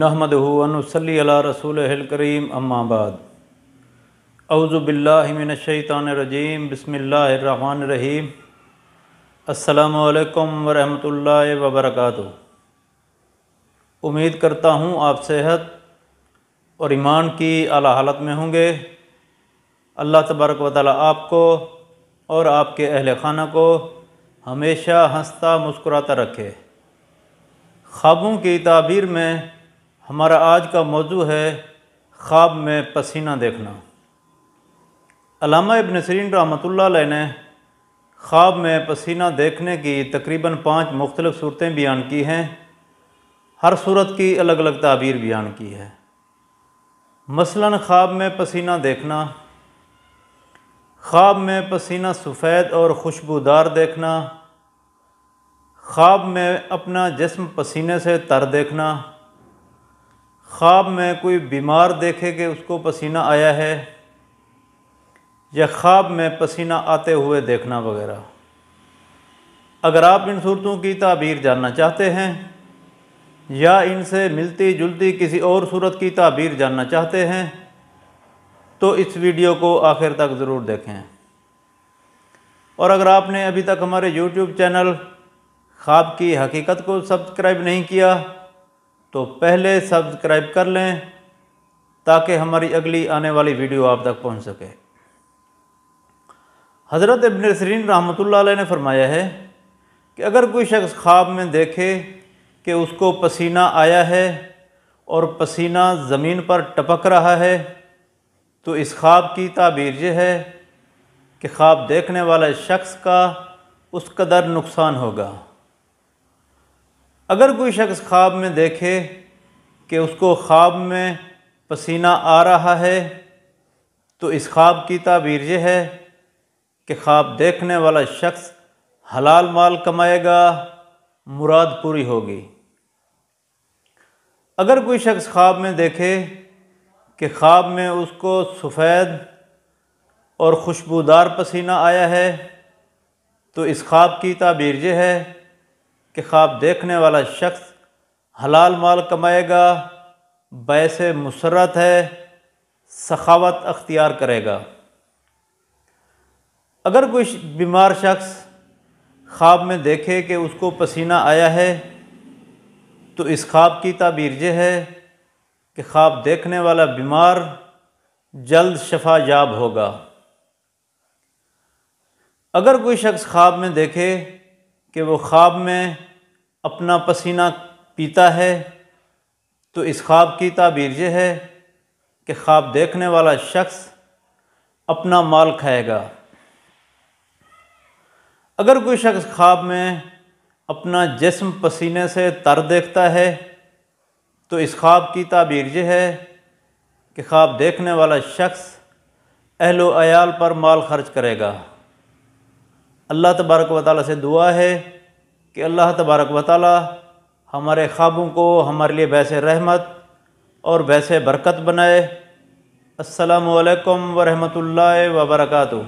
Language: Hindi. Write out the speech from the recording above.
नहमद अला रसूल करीम अम्माबाद अवज़ुबिल्लाशैतानरजीम रहीम असलकम वरहल वबरक उम्मीद करता हूँ आप सेहत और ईमान की अला हालत में होंगे अल्लाह तबारक वाली आपको और आपके अहल खाना को हमेशा हंसता मुस्कुराता रखे ख्वाबों की ताबीर में हमारा आज का मौजू है ख्वाब में पसीना देखना अलामा इबन सरीन रहमतुल्लाह ने ख्वाब में पसीना देखने की तकरीबन पाँच मुख्तलिफ़ सूरतें बयान की हैं हर सूरत की अलग अलग ताबीर बयान की है मसलन ख्वाब में पसीना देखना ख्वाब में पसीना सफ़ेद और खुशबूदार देखना ख्वाब में अपना जिस्म पसीने से तर देखना ख्वाब में कोई बीमार देखे कि उसको पसीना आया है या ख्वाब में पसीना आते हुए देखना वगैरह अगर आप इन सूरतों की ताबीर जानना चाहते हैं या इनसे मिलती जुलती किसी और सूरत की ताबीर जानना चाहते हैं तो इस वीडियो को आखिर तक ज़रूर देखें और अगर आपने अभी तक हमारे YouTube चैनल ख्वाब की हकीकत को सब्सक्राइब नहीं किया तो पहले सब्सक्राइब कर लें ताकि हमारी अगली आने वाली वीडियो आप तक पहुंच सके हज़रत इबन सरीन रहमत ने फरमाया है कि अगर कोई शख्स ख्वाब में देखे कि उसको पसीना आया है और पसीना ज़मीन पर टपक रहा है तो इस ख्वाब की ताबीर यह है कि ख्वाब देखने वाले शख्स का उस कदर नुकसान होगा अगर कोई शख्स ख्वाब में देखे कि उसको ख्वाब में पसीना आ रहा है तो इस ख्वाब की ताबीर यह है कि ख्वाब देखने वाला शख्स हलाल माल कमाएगा मुराद पूरी होगी अगर कोई शख्स ख्वाब में देखे कि ख्वाब में उसको सफ़ेद और खुशबूदार पसीना आया है तो इस ख्वाब की ताबीर यह है कि ख्वाब देखने वाला शख्स हलाल माल कमाएगा बैसे मुसरत है सखावत अख्तियार करेगा अगर कोई बीमार शख्स ख्वाब में देखे कि उसको पसीना आया है तो इस ख्वाब की तबीर यह है कि ख्वाब देखने वाला बीमार जल्द शफा याब होगा अगर कोई शख्स ख्वाब में देखे कि वो ख्वाब में अपना पसीना पीता है तो इस ख्वाब की ताबीर यह है कि ख्वाब देखने वाला शख्स अपना माल खाएगा अगर कोई शख्स ख्वाब में अपना जिस्म पसीने से तर देखता है तो इस ख्वाब की ताबीर यह है कि ख्वाब देखने वाला शख्स अहलो अयाल पर माल खर्च करेगा अल्लाह तबारक व ताली से दुआ है कि अल्लाह तबारक व ताली हमारे ख्वाबों को हमारे लिए भैस रहमत और भैस बरकत बनाए असलकम वरहमल वर्का